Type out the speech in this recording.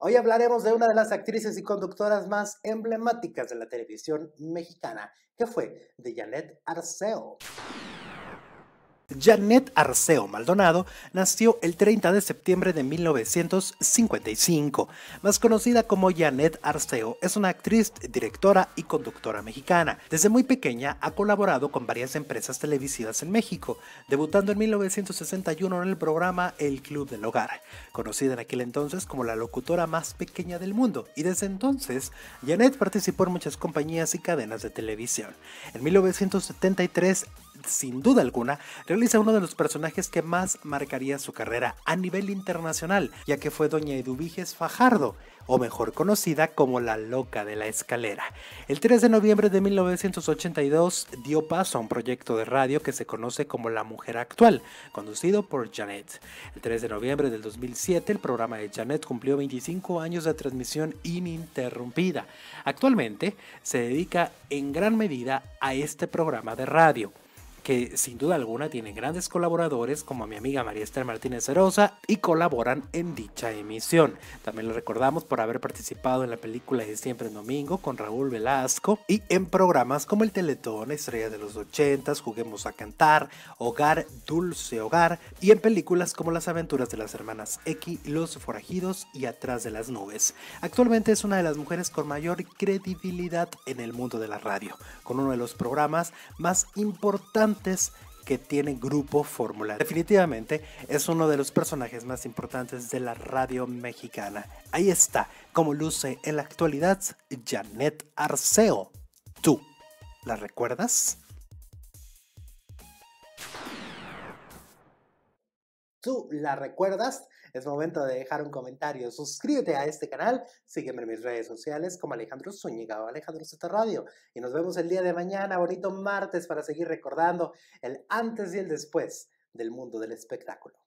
Hoy hablaremos de una de las actrices y conductoras más emblemáticas de la televisión mexicana, que fue de Janet Arceo. Janet Arceo Maldonado nació el 30 de septiembre de 1955. Más conocida como Janet Arceo, es una actriz, directora y conductora mexicana. Desde muy pequeña ha colaborado con varias empresas televisivas en México, debutando en 1961 en el programa El Club del Hogar, conocida en aquel entonces como la locutora más pequeña del mundo, y desde entonces Janet participó en muchas compañías y cadenas de televisión. En 1973 sin duda alguna, realiza uno de los personajes que más marcaría su carrera a nivel internacional, ya que fue doña Eduviges Fajardo, o mejor conocida como la loca de la escalera. El 3 de noviembre de 1982 dio paso a un proyecto de radio que se conoce como La Mujer Actual, conducido por Janet. El 3 de noviembre del 2007 el programa de Janet cumplió 25 años de transmisión ininterrumpida. Actualmente se dedica en gran medida a este programa de radio que sin duda alguna tiene grandes colaboradores como mi amiga María Esther Martínez Herosa, y colaboran en dicha emisión. También le recordamos por haber participado en la película de Siempre en Domingo con Raúl Velasco y en programas como el Teletón, Estrella de los 80, Juguemos a Cantar, Hogar, Dulce Hogar y en películas como Las aventuras de las hermanas X, Los forajidos y Atrás de las nubes. Actualmente es una de las mujeres con mayor credibilidad en el mundo de la radio, con uno de los programas más importantes que tiene Grupo Fórmula. Definitivamente es uno de los personajes más importantes de la radio mexicana. Ahí está, como luce en la actualidad, Janet Arceo. ¿Tú la recuerdas? tú la recuerdas, es momento de dejar un comentario. Suscríbete a este canal, sígueme en mis redes sociales como Alejandro Zúñiga o Alejandro Zeta Radio. Y nos vemos el día de mañana, bonito martes, para seguir recordando el antes y el después del mundo del espectáculo.